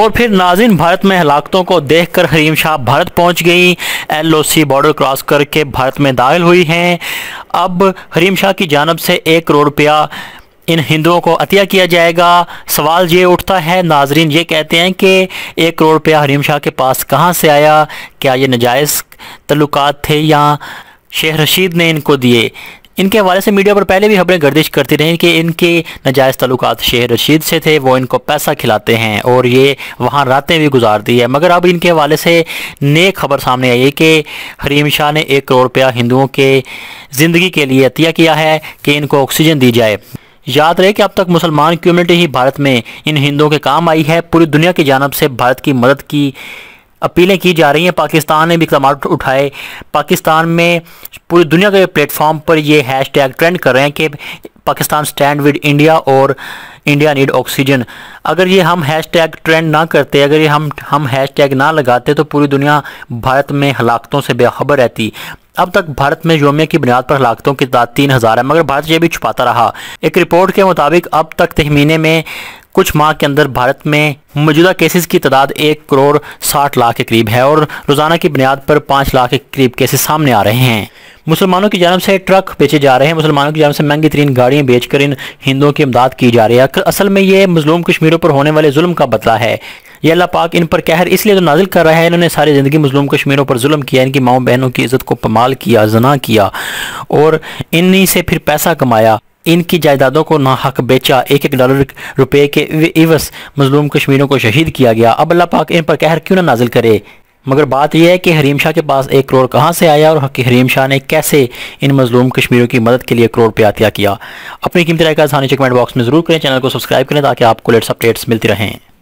और फिर नाजिन भारत में हलाकतों को देखकर हरीम शाह भारत पहुंच गई एलओसी बॉर्डर क्रॉस करके भारत में दाखिल हुई हैं अब हरीम शाह की जानब से एक करोड़ रुपया इन हिंदुओं को अतिया किया जाएगा सवाल ये उठता है नाजरीन ये कहते हैं कि एक करोड़ रुपया हरीम शाह के पास कहाँ से आया क्या ये नजायज़ तल्लुकात थे या शेख रशीद ने इनको दिए इनके हवाले से मीडिया पर पहले भी खबरें गर्दिश करती रहीं कि इनके नजायज़ तल्लुकात शेह रशीद से थे वो इनको पैसा खिलाते हैं और ये वहाँ रातें भी गुजारती है मगर अब इनके हवाले से नए खबर सामने आई है कि हरीम शाह ने एक करोड़ रुपया हिंदुओं के ज़िंदगी के लिए अतिया किया है कि इनको ऑक्सीजन दी जाए याद रहे कि अब तक मुसलमान कम्यूनिटी ही भारत में इन हिंदुओं के काम आई है पूरी दुनिया की जानब से भारत की मदद की अपीलें की जा रही हैं पाकिस्तान ने भी इकदाम उठाए पाकिस्तान में पूरी दुनिया के प्लेटफॉर्म पर ये हैश टैग ट्रेंड कर रहे हैं कि पाकिस्तान स्टैंड विद इंडिया और इंडिया नीड ऑक्सीजन अगर ये हम हैश टैग ट्रेंड ना करते अगर ये हम हम हैश टैग ना लगाते तो पूरी दुनिया भारत में हलाकतों से बेखबर रहती अब तक भारत में योमिया की बुनियाद पर हलाकतों की तादाद तीन हज़ार है मगर भारत ये भी छुपाता रहा एक रिपोर्ट के मुताबिक अब तक तहमीने में कुछ माह के अंदर भारत में मौजूदा केसेस की तादाद एक करोड़ साठ लाख के करीब है और रोज़ाना की बुनियाद पर पांच लाख के करीब केसेस सामने आ रहे हैं मुसलमानों की जानब से ट्रक बेचे जा रहे हैं मुसलमानों की जानब से महंगी तरीन गाड़ियाँ बेचकर इन हिंदुओं की इमदाद की जा रही है असल में ये मजलूम कश्मीरों पर होने वाले जुल्म का बदला है ये अल्लाह पाक इन पर कहर इसलिए तो नाजिल कर रहा है इन्होंने सारी ज़िंदगी मजलूम कश्मीरों पर जुल्म किया इनकी माओ बहनों की इज़्ज़त को पमाल किया जना किया और इन्हीं से फिर पैसा कमाया इनकी जायदादों को ना हक बेचा एक एक डॉलर रुपए के इवस मजलूम कश्मीरों को शहीद किया गया अब अल्लाह पाक इन पर कहर क्यों ना नाजिल करे मगर बात यह है कि हरीम शाह के पास एक करोड़ कहाँ से आया और हरीम शाह ने कैसे इन मजलूम कश्मीरों की मदद के लिए करोड़ पे अतिया किया अपनी कीमती राय का कमेंट बॉक्स में जरूर करें चैनल को सब्सक्राइब करें ताकि आपको लेट्स अपडेट्स मिलती रहें